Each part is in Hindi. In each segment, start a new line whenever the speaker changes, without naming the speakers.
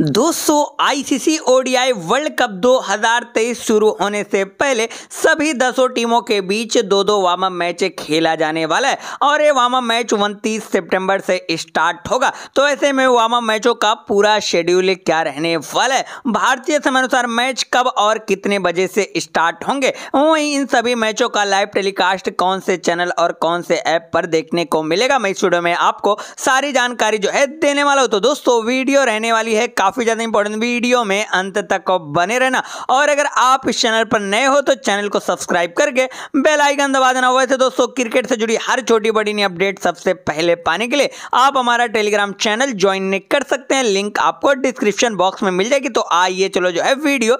दोस्तों आईसीसी ओडीआई वर्ल्ड कप 2023 शुरू होने से पहले सभी दसों टीमों के बीच दो दो वार्म मैच खेला जाने वाला है और ये वार्म मैच 29 सितंबर से स्टार्ट होगा तो ऐसे में वार्म मैचों का पूरा शेड्यूल क्या रहने वाला है भारतीय समय अनुसार मैच कब और कितने बजे से स्टार्ट होंगे वहीं इन सभी मैचों का लाइव टेलीकास्ट कौन से चैनल और कौन से ऐप पर देखने को मिलेगा मैं स्टूडियो में आपको सारी जानकारी जो है देने वाला हूँ तो दोस्तों वीडियो रहने वाली है काफ़ी ज़्यादा इंपॉर्टेंट वीडियो में अंत तक बने रहना और अगर आप इस चैनल पर नए हो तो चैनल को सब्सक्राइब करके बेल आइकन दबा देना वैसे दोस्तों क्रिकेट से जुड़ी हर छोटी बड़ी नई अपडेट सबसे पहले पाने के लिए आप हमारा टेलीग्राम चैनल ज्वाइन नहीं कर सकते हैं लिंक आपको डिस्क्रिप्शन बॉक्स में मिल जाएगी तो आइए चलो जो है वीडियो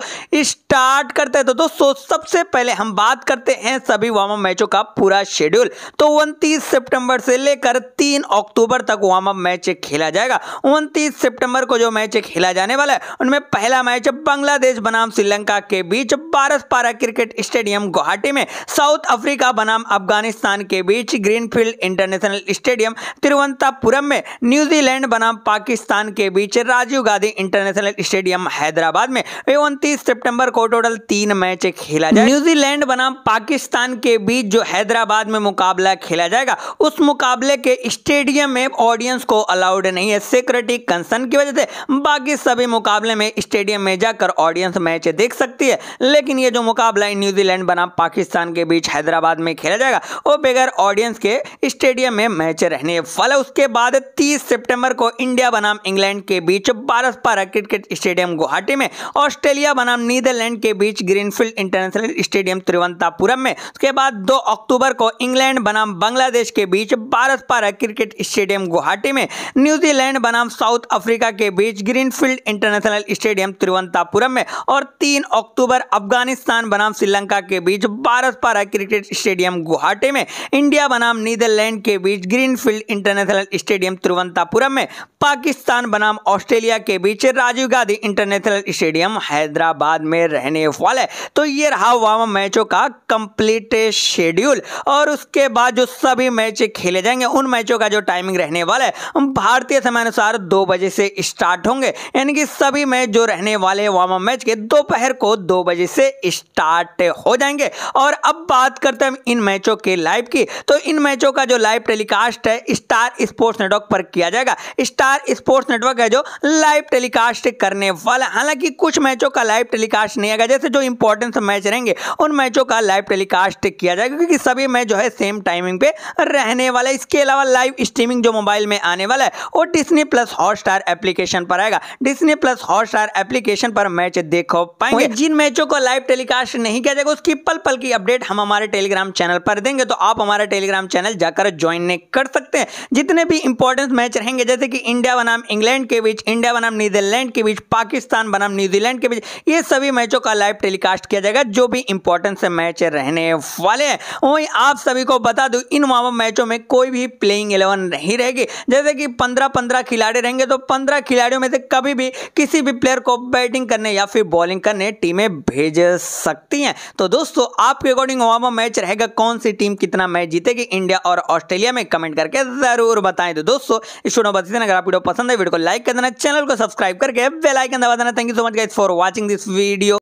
स्टार्ट करते हैं तो दोस्तों सबसे पहले हम बात करते हैं सभी वार्म मैचों का पूरा शेड्यूल तो उनतीस सितंबर से लेकर तीन अक्टूबर तक वार्म मैच खेला जाएगा उनतीस सितंबर को जो मैच खेला खेला जाने वाला है उनमें पहला मैच बांग्लादेश बनाम श्रीलंका के बीच भारत पारा क्रिकेट स्टेडियम गुवाहाटी में साउथ अफ्रीका बनाम अफगानिस्तान के बीच ग्रीनफील्ड इंटरनेशनल स्टेडियम तिरुवंतापुरम में न्यूजीलैंड बनाम पाकिस्तान के बीच राजीव गांधी इंटरनेशनल स्टेडियम हैदराबाद में उनतीस सितंबर को टोटल तीन मैच खेला जाए न्यूजीलैंड बनाम पाकिस्तान के बीच जो हैदराबाद में मुकाबला खेला जाएगा उस मुकाबले के स्टेडियम में ऑडियंस को अलाउड नहीं है सिक्योरिटी कंसर्न की वजह से बाकी कि सभी मुकाबले में स्टेडियम में जाकर ऑडियंस मैच देख सकती है लेकिन ये जो मुकाबला न्यूजीलैंड बनाम पाकिस्तान के बीच हैदराबाद में खेला जाएगा वो बगैर ऑडियंस के स्टेडियम में मैच रहने फल उसके बाद 30 सितंबर को इंडिया बनाम इंग्लैंड के बीच बारसपारा क्रिकेट स्टेडियम गुवाहाटी में ऑस्ट्रेलिया बनाम नीदरलैंड के बीच ग्रीनफील्ड इंटरनेशनल स्टेडियम तिरुवनंतपुरम में उसके बाद दो अक्टूबर को इंग्लैंड बनाम बांग्लादेश के बीच भारत पारा क्रिकेट स्टेडियम गुवाहाटी में न्यूजीलैंड बनाम साउथ अफ्रीका के बीच ग्रीनफील्ड इंटरनेशनल स्टेडियम तिरुवंतापुरम में और 3 अक्टूबर अफगानिस्तान बनाम श्रीलंका के बीच भारत पारा क्रिकेट स्टेडियम गुवाहाटी में इंडिया बनाम नीदरलैंड के बीच ग्रीनफील्ड इंटरनेशनल स्टेडियम तिरुवंतापुरम में पाकिस्तान बनाम ऑस्ट्रेलिया के बीच राजीव गांधी इंटरनेशनल स्टेडियम हैदराबाद में रहने वाले तो ये रहा वाम मैचों का कंप्लीट शेड्यूल और उसके बाद जो सभी मैच खेले जाए देंगे उन मैचों का जो टाइमिंग रहने वाला है भारतीय समय अनुसार दो बजे से स्टार्ट होंगे यानी कि सभी मैच जो रहने वाले वार्म मैच के दोपहर को दो बजे से स्टार्ट हो जाएंगे और अब बात करते हैं इन मैचों के लाइव की तो इन मैचों का जो लाइव टेलीकास्ट है स्टार स्पोर्ट्स नेटवर्क पर किया जाएगा स्टार स्पोर्ट्स नेटवर्क है जो लाइव टेलीकास्ट करने वाला हालांकि कुछ मैचों का लाइव टेलीकास्ट नहीं आएगा जैसे जो इंपॉर्टेंस मैच रहेंगे उन मैचों का लाइव टेलीकास्ट किया जाएगा क्योंकि सभी मैच जो है सेम टाइमिंग पे रहने वाले है इसके अलावा लाइव स्ट्रीमिंग जो मोबाइल में आने वाला है वो डिस्नी प्लस हॉटस्टार एप्लीकेशन पर आएगा डिस्नी प्लस हॉटस्टार एप्लीकेशन पर मैच देखो पाएंगे जिन मैचों को लाइव टेलीकास्ट नहीं किया जाएगा उसकी पल पल की अपडेट हम हमारे टेलीग्राम चैनल पर देंगे तो आप हमारे टेलीग्राम चैनल जाकर ज्वाइन नहीं कर सकते हैं जितने भी इंपॉर्टेंट मैच रहेंगे जैसे कि इंडिया बनाम इंग्लैंड के बीच इंडिया बनाम नीदरलैंड के बीच पाकिस्तान बनाम न्यूजीलैंड के बीच ये सभी मैचों का लाइव टेलीकास्ट किया जाएगा जो भी इंपॉर्टेंट मैच रहने वाले हैं वहीं आप सभी को बता दू इन मैचों में कोई कोई भी प्लेइंग एलेवन नहीं रहेगी जैसे कि पंद्रह पंद्रह खिलाड़ी रहेंगे तो पंद्रह खिलाड़ियों में से कभी भी किसी भी प्लेयर को बैटिंग करने या फिर बॉलिंग करने टीमें भेज सकती हैं तो दोस्तों आपके अकॉर्डिंग वार्म मैच रहेगा कौन सी टीम कितना मैच जीतेगी इंडिया और ऑस्ट्रेलिया में कमेंट करके जरूर बताएं तो दोस्तों इस शो बता देना अगर आप वीडियो पसंद है वीडियो को लाइक कर देना चैनल को सब्सक्राइब करके बेलाइकन दबा देना thank you so much guys for watching this video